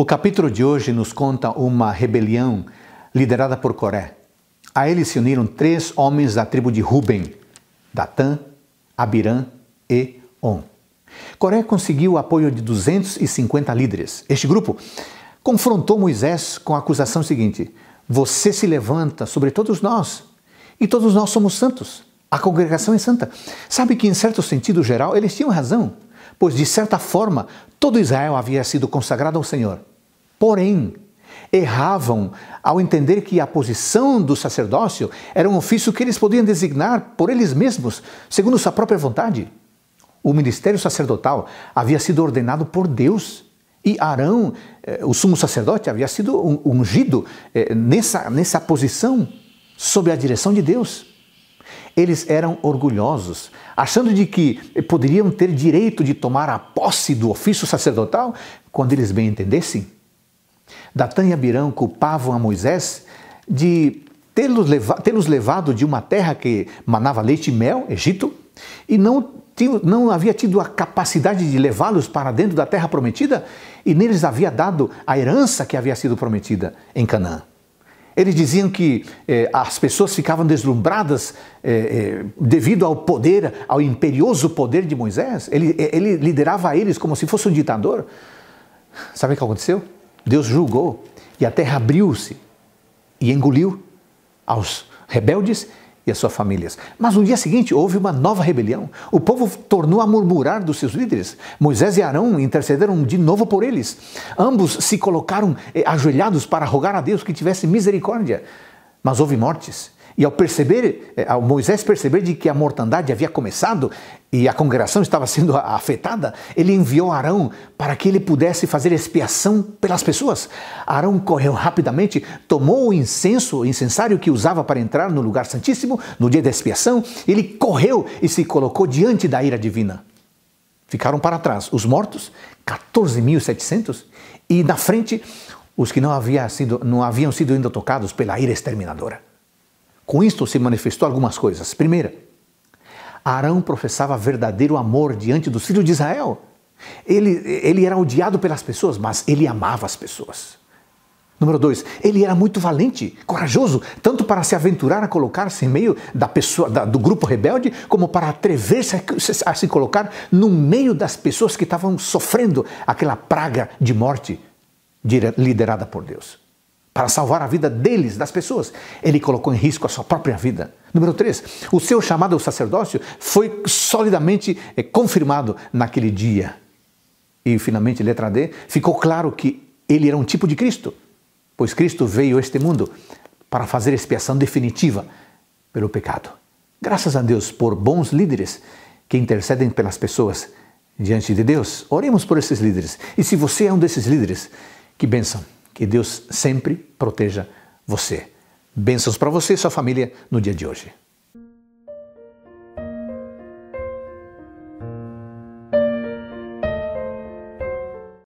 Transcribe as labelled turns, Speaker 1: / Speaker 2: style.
Speaker 1: O capítulo de hoje nos conta uma rebelião liderada por Coré. A eles se uniram três homens da tribo de Ruben: Datã, Abirã e On. Coré conseguiu o apoio de 250 líderes. Este grupo confrontou Moisés com a acusação seguinte: Você se levanta sobre todos nós, e todos nós somos santos. A congregação é santa. Sabe que, em certo sentido geral, eles tinham razão, pois, de certa forma, todo Israel havia sido consagrado ao Senhor. Porém, erravam ao entender que a posição do sacerdócio era um ofício que eles podiam designar por eles mesmos, segundo sua própria vontade. O ministério sacerdotal havia sido ordenado por Deus e Arão, eh, o sumo sacerdote, havia sido ungido eh, nessa, nessa posição, sob a direção de Deus. Eles eram orgulhosos, achando de que poderiam ter direito de tomar a posse do ofício sacerdotal quando eles bem entendessem. Datã e Abirão culpavam a Moisés de tê-los levado, tê levado de uma terra que manava leite e mel, Egito, e não, tinha, não havia tido a capacidade de levá-los para dentro da terra prometida, e neles havia dado a herança que havia sido prometida em Canaã. Eles diziam que eh, as pessoas ficavam deslumbradas eh, eh, devido ao poder, ao imperioso poder de Moisés. Ele, eh, ele liderava eles como se fosse um ditador. Sabe o que aconteceu? Deus julgou e a terra abriu-se e engoliu aos rebeldes e as suas famílias. Mas no dia seguinte houve uma nova rebelião. O povo tornou a murmurar dos seus líderes. Moisés e Arão intercederam de novo por eles. Ambos se colocaram eh, ajoelhados para rogar a Deus que tivesse misericórdia mas houve mortes. E ao perceber, eh, ao Moisés perceber de que a mortandade havia começado e a congregação estava sendo afetada, ele enviou Arão para que ele pudesse fazer expiação pelas pessoas. Arão correu rapidamente, tomou o incenso, o incensário que usava para entrar no lugar santíssimo no dia da expiação, ele correu e se colocou diante da ira divina. Ficaram para trás os mortos, 14.700, e na frente os que não, havia sido, não haviam sido ainda tocados pela ira exterminadora. Com isto se manifestou algumas coisas. Primeira, Arão professava verdadeiro amor diante dos filhos de Israel. Ele, ele era odiado pelas pessoas, mas ele amava as pessoas. Número dois, ele era muito valente, corajoso, tanto para se aventurar a colocar-se em meio da pessoa, da, do grupo rebelde, como para atrever-se a, a se colocar no meio das pessoas que estavam sofrendo aquela praga de morte liderada por Deus. Para salvar a vida deles, das pessoas, ele colocou em risco a sua própria vida. Número 3, o seu chamado ao sacerdócio foi solidamente eh, confirmado naquele dia. E finalmente, letra D, ficou claro que ele era um tipo de Cristo, pois Cristo veio a este mundo para fazer expiação definitiva pelo pecado. Graças a Deus por bons líderes que intercedem pelas pessoas diante de Deus. Oremos por esses líderes. E se você é um desses líderes, que bênção. Que Deus sempre proteja você. Bênçãos para você e sua família no dia de hoje.